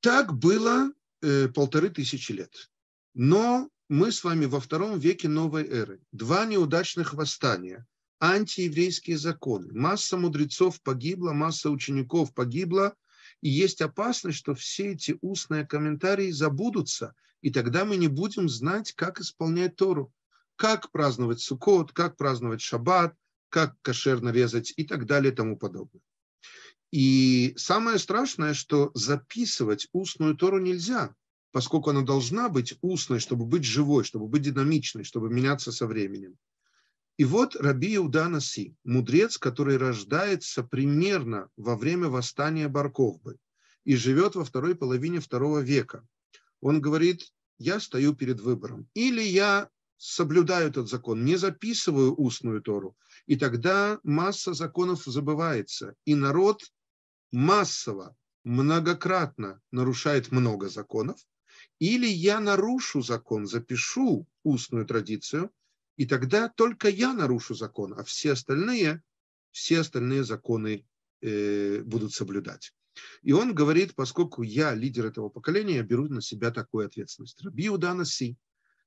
Так было э, полторы тысячи лет. Но мы с вами во втором веке новой эры. Два неудачных восстания, антиеврейские законы. Масса мудрецов погибла, масса учеников погибла. И есть опасность, что все эти устные комментарии забудутся, и тогда мы не будем знать, как исполнять Тору, как праздновать Суккот, как праздновать Шаббат, как кошерно резать и так далее и тому подобное. И самое страшное, что записывать устную Тору нельзя, поскольку она должна быть устной, чтобы быть живой, чтобы быть динамичной, чтобы меняться со временем. И вот Раби Иуданаси, мудрец, который рождается примерно во время восстания Барковбы и живет во второй половине второго века. Он говорит, я стою перед выбором. Или я соблюдаю этот закон, не записываю устную Тору, и тогда масса законов забывается, и народ массово, многократно нарушает много законов, или я нарушу закон, запишу устную традицию, и тогда только я нарушу закон, а все остальные, все остальные законы э, будут соблюдать. И он говорит, поскольку я лидер этого поколения, я беру на себя такую ответственность. Раби Уданаси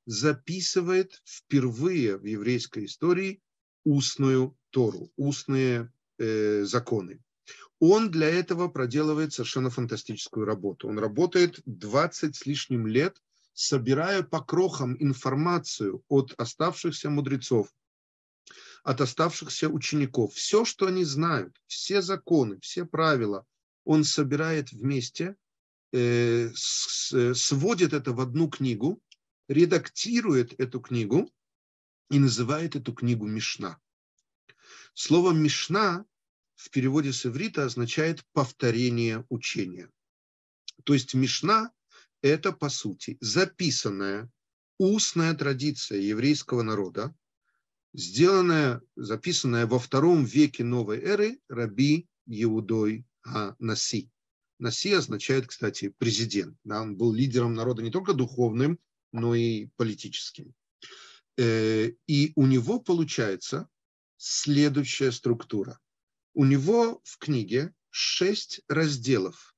записывает впервые в еврейской истории устную Тору, устные э, законы. Он для этого проделывает совершенно фантастическую работу. Он работает 20 с лишним лет, собирая по крохам информацию от оставшихся мудрецов, от оставшихся учеников. Все, что они знают, все законы, все правила, он собирает вместе, э, с, э, сводит это в одну книгу, редактирует эту книгу и называет эту книгу Мишна. Слово Мишна в переводе с иврита означает повторение учения. То есть Мишна – это, по сути, записанная устная традиция еврейского народа, сделанная, записанная во втором веке новой эры Раби Иудой Наси. Наси означает, кстати, президент. Да? Он был лидером народа не только духовным, но и политическим. Э, и у него получается следующая структура. У него в книге шесть разделов.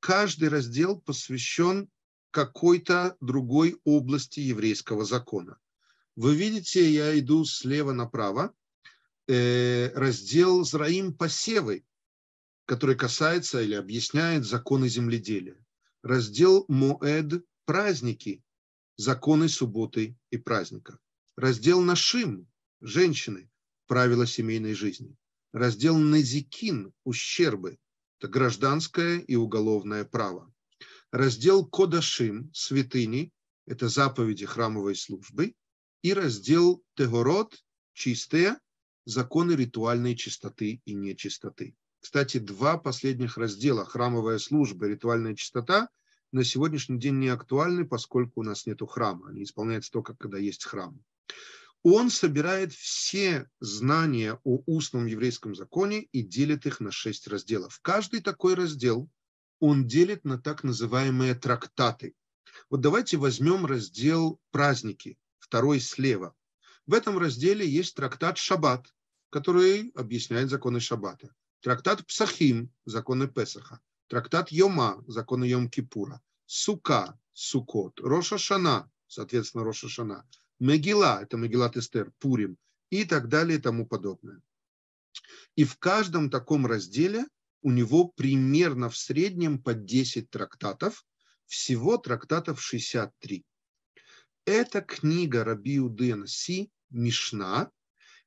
Каждый раздел посвящен какой-то другой области еврейского закона. Вы видите, я иду слева направо. Э, раздел Зраим посевы, который касается или объясняет законы земледелия. Раздел Моэд праздники, законы субботы и праздника. Раздел Нашим женщины, правила семейной жизни раздел Назикин – ущербы, это гражданское и уголовное право. Раздел Кодашим – святыни, это заповеди храмовой службы. И раздел Тегород – чистые, законы ритуальной чистоты и нечистоты. Кстати, два последних раздела – храмовая служба и ритуальная чистота – на сегодняшний день не актуальны, поскольку у нас нет храма. Они исполняются только, когда есть храм он собирает все знания о устном еврейском законе и делит их на шесть разделов. Каждый такой раздел он делит на так называемые трактаты. Вот давайте возьмем раздел «Праздники», второй слева. В этом разделе есть трактат «Шаббат», который объясняет законы Шаббата. Трактат «Псахим» – законы Песаха. Трактат «Йома» – законы Йом-Кипура. «Сука» – «Сукот». «Роша Шана» – соответственно, «Роша Шана». Мегила, это Мегилат Эстер, Пурим и так далее и тому подобное. И в каждом таком разделе у него примерно в среднем по 10 трактатов, всего трактатов 63. Это книга Раби Си Мишна,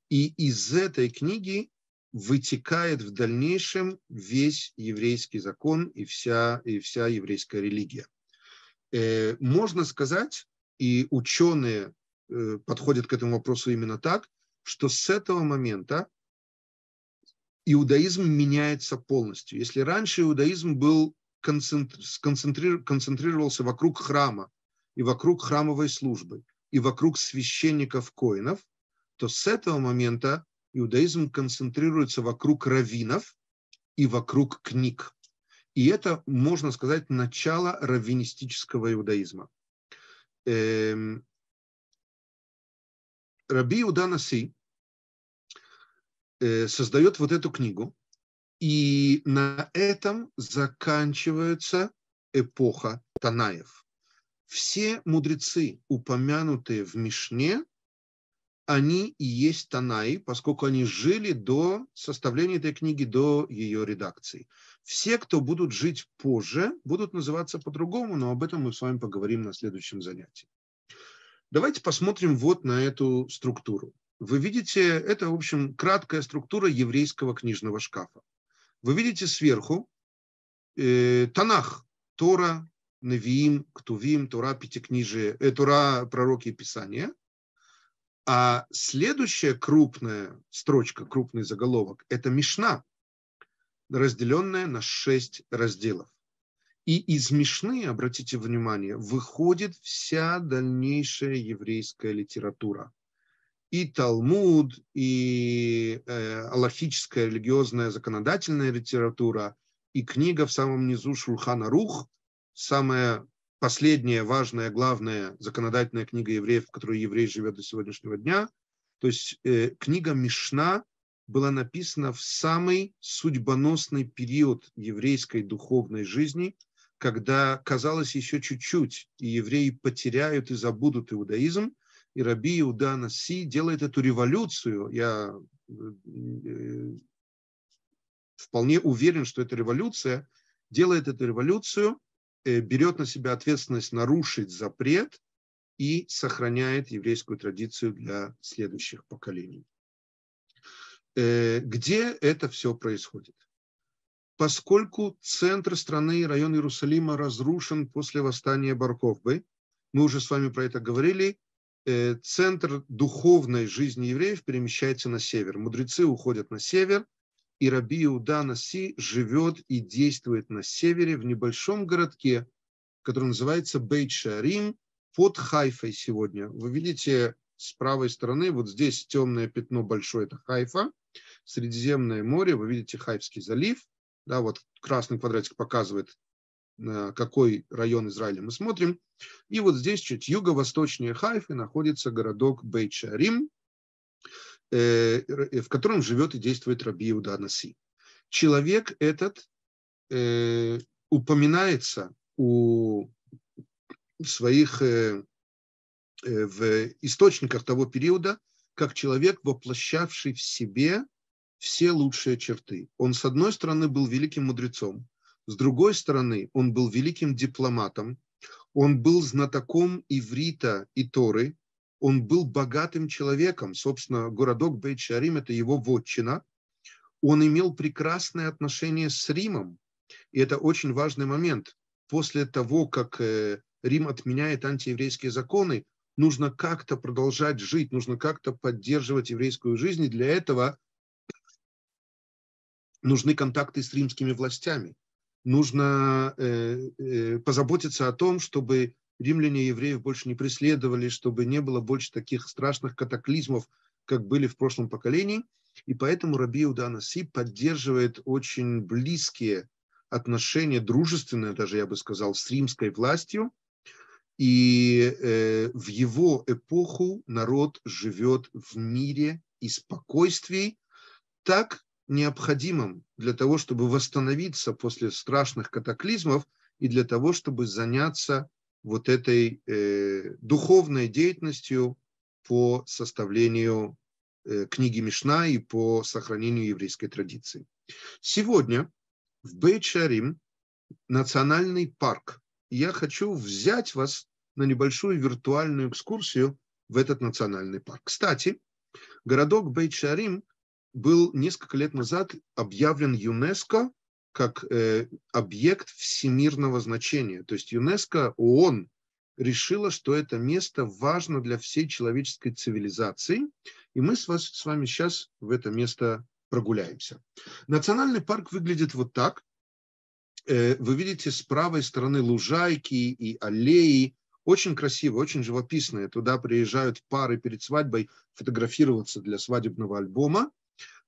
и из этой книги вытекает в дальнейшем весь еврейский закон и вся, и вся еврейская религия. Э, можно сказать, и ученые Э, подходит к этому вопросу именно так, что с этого момента иудаизм меняется полностью. Если раньше иудаизм был концентрировался вокруг храма и вокруг храмовой службы и вокруг священников коинов, то с этого момента иудаизм концентрируется вокруг раввинов и вокруг книг. И это, можно сказать, начало раввинистического иудаизма. Эм, Раби Уданаси э, создает вот эту книгу, и на этом заканчивается эпоха Танаев. Все мудрецы, упомянутые в Мишне, они и есть Танаи, поскольку они жили до составления этой книги, до ее редакции. Все, кто будут жить позже, будут называться по-другому, но об этом мы с вами поговорим на следующем занятии. Давайте посмотрим вот на эту структуру. Вы видите, это, в общем, краткая структура еврейского книжного шкафа. Вы видите сверху э, Танах, Тора, Невиим, Ктувим, Тора, Пятикнижие, э, Тора, Пророки и Писания. А следующая крупная строчка, крупный заголовок – это Мишна, разделенная на шесть разделов. И из Мишны, обратите внимание, выходит вся дальнейшая еврейская литература. И Талмуд, и э, аллахическая религиозная законодательная литература, и книга в самом низу Шурхана Рух, самая последняя важная, главная законодательная книга евреев, в которой еврей живет до сегодняшнего дня. То есть э, книга Мишна была написана в самый судьбоносный период еврейской духовной жизни – когда казалось еще чуть-чуть, и евреи потеряют и забудут иудаизм, и Раби Иуда Наси делает эту революцию. Я э, вполне уверен, что эта революция делает эту революцию, э, берет на себя ответственность нарушить запрет и сохраняет еврейскую традицию для следующих поколений. Э, где это все происходит? поскольку центр страны, район Иерусалима разрушен после восстания Барковбы, мы уже с вами про это говорили, э, центр духовной жизни евреев перемещается на север. Мудрецы уходят на север, и Раби Иуда Наси живет и действует на севере в небольшом городке, который называется Бейт-Шарим, под Хайфой сегодня. Вы видите с правой стороны, вот здесь темное пятно большое, это Хайфа, Средиземное море, вы видите Хайфский залив, да, вот красный квадратик показывает, э, какой район Израиля мы смотрим. И вот здесь, чуть юго-восточнее Хайфы, находится городок бейт э, в котором живет и действует Раби Иуда Наси. Человек этот э, упоминается у своих э, э, в источниках того периода как человек, воплощавший в себе все лучшие черты. Он, с одной стороны, был великим мудрецом, с другой стороны, он был великим дипломатом, он был знатоком иврита и Торы, он был богатым человеком, собственно, городок Бейт-Шарим – это его вотчина, он имел прекрасное отношение с Римом, и это очень важный момент. После того, как э, Рим отменяет антиеврейские законы, нужно как-то продолжать жить, нужно как-то поддерживать еврейскую жизнь, и для этого – нужны контакты с римскими властями, нужно э, э позаботиться о том, чтобы римляне евреев больше не преследовали, чтобы не было больше таких страшных катаклизмов, как были в прошлом поколении. И поэтому Раби Уданаси поддерживает очень близкие отношения, дружественные даже, я бы сказал, с римской властью. И э, в его эпоху народ живет в мире и спокойствии, так, необходимым для того, чтобы восстановиться после страшных катаклизмов и для того, чтобы заняться вот этой э, духовной деятельностью по составлению э, книги Мишна и по сохранению еврейской традиции. Сегодня в Бейчарим национальный парк. Я хочу взять вас на небольшую виртуальную экскурсию в этот национальный парк. Кстати, городок Бейчарим был несколько лет назад объявлен ЮНЕСКО как э, объект всемирного значения. То есть ЮНЕСКО, ООН, решила, что это место важно для всей человеческой цивилизации. И мы с, вас, с вами сейчас в это место прогуляемся. Национальный парк выглядит вот так. Э, вы видите с правой стороны лужайки и аллеи. Очень красиво, очень живописные. Туда приезжают пары перед свадьбой фотографироваться для свадебного альбома.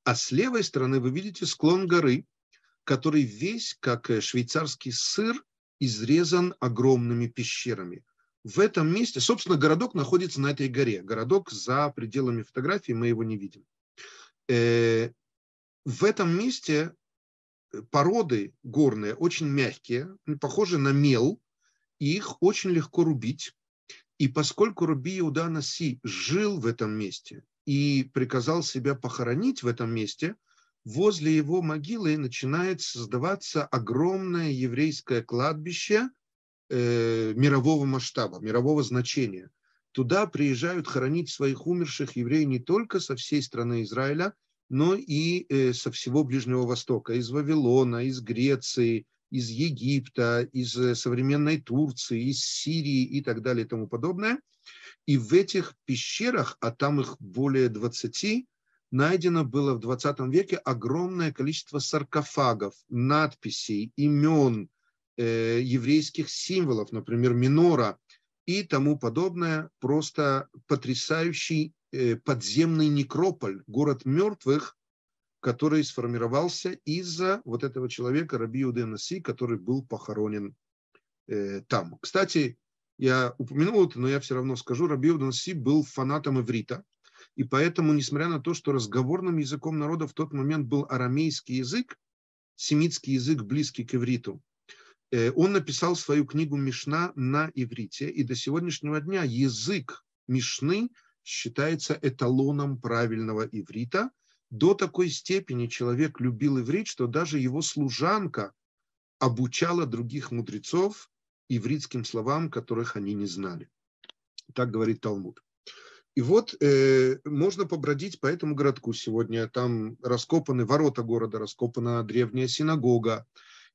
А с левой стороны вы видите склон горы, который весь, как э, швейцарский сыр, изрезан огромными пещерами. В этом месте, собственно, городок находится на этой горе. Городок за пределами фотографии, мы его не видим. Э, в этом месте э, породы горные очень мягкие, похожи на мел, и их очень легко рубить. И поскольку Руби Иуда Наси жил в этом месте и приказал себя похоронить в этом месте, возле его могилы начинает создаваться огромное еврейское кладбище э, мирового масштаба, мирового значения. Туда приезжают хоронить своих умерших евреи не только со всей страны Израиля, но и э, со всего Ближнего Востока, из Вавилона, из Греции, из Египта, из э, современной Турции, из Сирии и так далее и тому подобное. И в этих пещерах, а там их более 20, найдено было в 20 веке огромное количество саркофагов, надписей, имен, э, еврейских символов, например, минора и тому подобное. Просто потрясающий э, подземный некрополь, город мертвых, который сформировался из-за вот этого человека Раби Уденаси, который был похоронен э, там. Кстати, я упомянул это, но я все равно скажу, Раби Уденаси был фанатом иврита, и поэтому, несмотря на то, что разговорным языком народа в тот момент был арамейский язык, семитский язык, близкий к ивриту, э, он написал свою книгу «Мишна» на иврите, и до сегодняшнего дня язык Мишны считается эталоном правильного иврита – до такой степени человек любил иврит, что даже его служанка обучала других мудрецов ивритским словам, которых они не знали. Так говорит Талмуд. И вот э, можно побродить по этому городку сегодня. Там раскопаны ворота города, раскопана древняя синагога.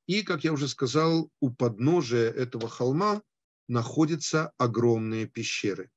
И, как я уже сказал, у подножия этого холма находятся огромные пещеры.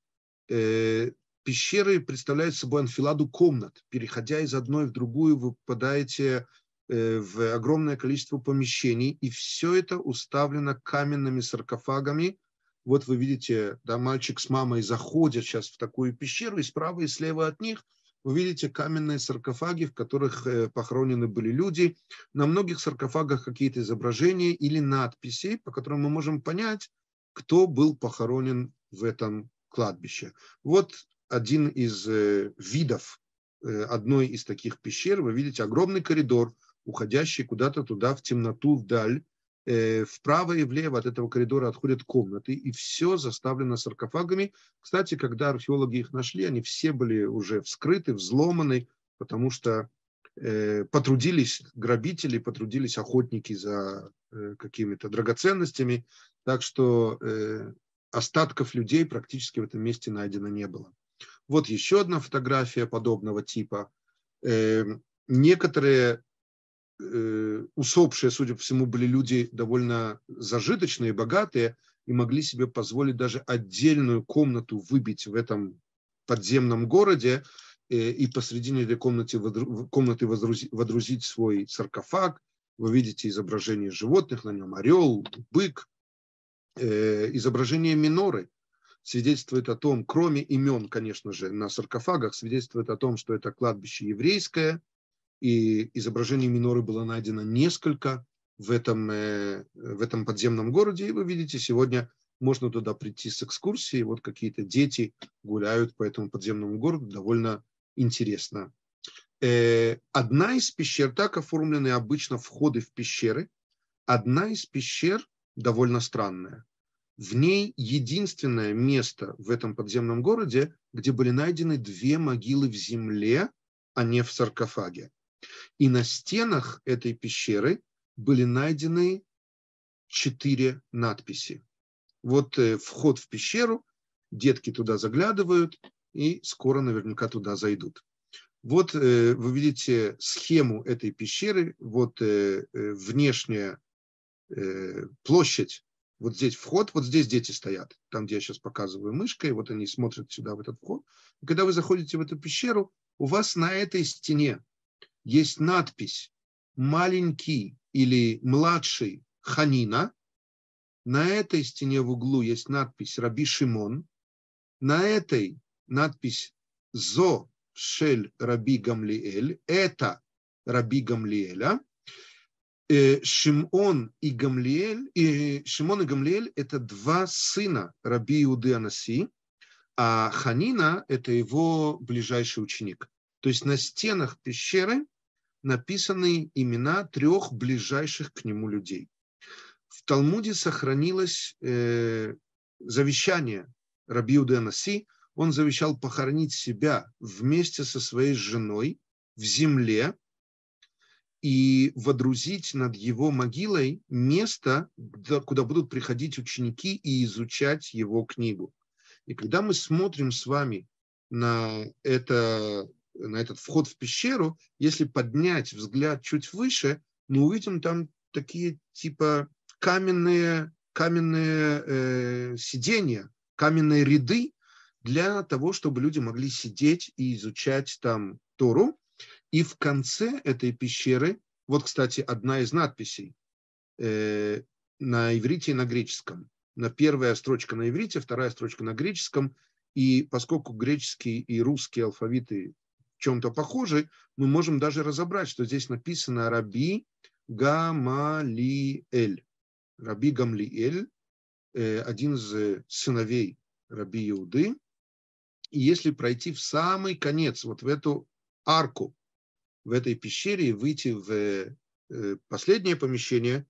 Э, Пещеры представляют собой анфиладу комнат. Переходя из одной в другую, вы попадаете э, в огромное количество помещений, и все это уставлено каменными саркофагами. Вот вы видите, да, мальчик с мамой заходят сейчас в такую пещеру, и справа и слева от них вы видите каменные саркофаги, в которых э, похоронены были люди. На многих саркофагах какие-то изображения или надписи, по которым мы можем понять, кто был похоронен в этом кладбище. Вот один из э, видов э, одной из таких пещер. Вы видите огромный коридор, уходящий куда-то туда, в темноту, вдаль. Э, вправо и влево от этого коридора отходят комнаты, и все заставлено саркофагами. Кстати, когда археологи их нашли, они все были уже вскрыты, взломаны, потому что потрудились грабители, потрудились охотники за какими-то драгоценностями, так что остатков людей практически в этом месте найдено не было. Вот еще одна фотография подобного типа. Эм, некоторые э, усопшие, судя по всему, были люди довольно зажиточные, богатые и могли себе позволить даже отдельную комнату выбить в этом подземном городе э, и посредине этой комнаты, комнаты возрузи, водрузить свой саркофаг. Вы видите изображение животных на нем, орел, бык, э, изображение миноры – свидетельствует о том, кроме имен, конечно же, на саркофагах, свидетельствует о том, что это кладбище еврейское, и изображение миноры было найдено несколько в этом, э, в этом подземном городе. И вы видите, сегодня можно туда прийти с экскурсией. Вот какие-то дети гуляют по этому подземному городу. Довольно интересно. Э, одна из пещер, так оформлены обычно входы в пещеры, одна из пещер довольно странная. В ней единственное место в этом подземном городе, где были найдены две могилы в земле, а не в саркофаге. И на стенах этой пещеры были найдены четыре надписи. Вот э, вход в пещеру, детки туда заглядывают и скоро наверняка туда зайдут. Вот э, вы видите схему этой пещеры, вот э, внешняя площадь вот здесь вход, вот здесь дети стоят, там, где я сейчас показываю мышкой, вот они смотрят сюда, в этот вход. И когда вы заходите в эту пещеру, у вас на этой стене есть надпись «Маленький» или «Младший Ханина». На этой стене в углу есть надпись «Раби Шимон». На этой надпись «Зо Шель Раби Гамлиэль». Это Раби Гамлиэля. Э, Шимон и Гамлиэль, и э, Шимон и Гамлиэль – это два сына Раби Иуды Анаси, а Ханина – это его ближайший ученик. То есть на стенах пещеры написаны имена трех ближайших к нему людей. В Талмуде сохранилось э, завещание Раби Иуды Анаси. Он завещал похоронить себя вместе со своей женой в земле, и водрузить над его могилой место, куда будут приходить ученики и изучать его книгу. И когда мы смотрим с вами на, это, на этот вход в пещеру, если поднять взгляд чуть выше, мы увидим там такие типа каменные, каменные э, сидения, каменные ряды для того, чтобы люди могли сидеть и изучать там Тору. И в конце этой пещеры, вот, кстати, одна из надписей э, на иврите и на греческом. На первая строчка на иврите, вторая строчка на греческом. И поскольку греческий и русский алфавиты в чем-то похожи, мы можем даже разобрать, что здесь написано «Раби Гамалиэль». Раби Гамлиэль, э, один из э, сыновей Раби Иуды. И если пройти в самый конец, вот в эту арку, в этой пещере и выйти в э, э, последнее помещение,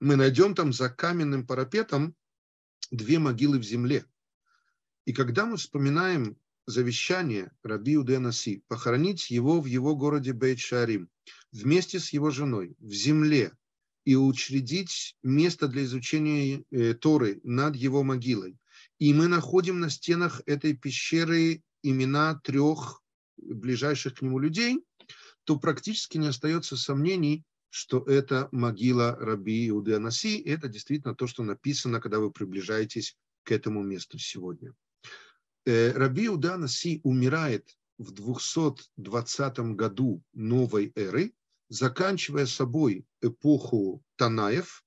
мы найдем там за каменным парапетом две могилы в земле. И когда мы вспоминаем завещание Раби Уденаси, похоронить его в его городе Бейт-Шарим вместе с его женой в земле и учредить место для изучения э, Торы над его могилой. И мы находим на стенах этой пещеры имена трех ближайших к нему людей – то практически не остается сомнений, что это могила Раби Иуды Анаси, и это действительно то, что написано, когда вы приближаетесь к этому месту сегодня. Э, раби Иуда Анаси умирает в 220 году новой эры, заканчивая собой эпоху Танаев,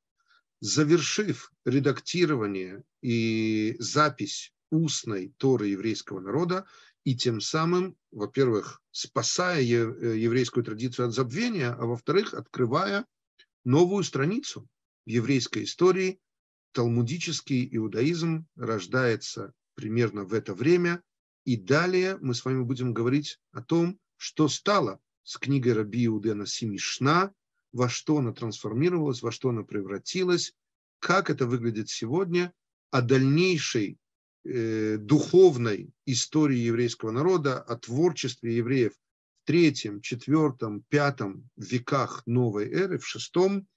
завершив редактирование и запись устной Торы еврейского народа и тем самым, во-первых, спасая э, еврейскую традицию от забвения, а во-вторых, открывая новую страницу в еврейской истории. Талмудический иудаизм рождается примерно в это время, и далее мы с вами будем говорить о том, что стало с книгой Раби Иудена Симишна, во что она трансформировалась, во что она превратилась, как это выглядит сегодня, о дальнейшей Э, духовной истории еврейского народа, о творчестве евреев в третьем, четвертом, пятом веках новой эры, в шестом,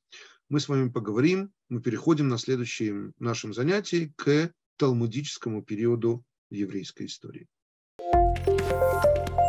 мы с вами поговорим, мы переходим на следующем нашем занятии к талмудическому периоду еврейской истории. thank you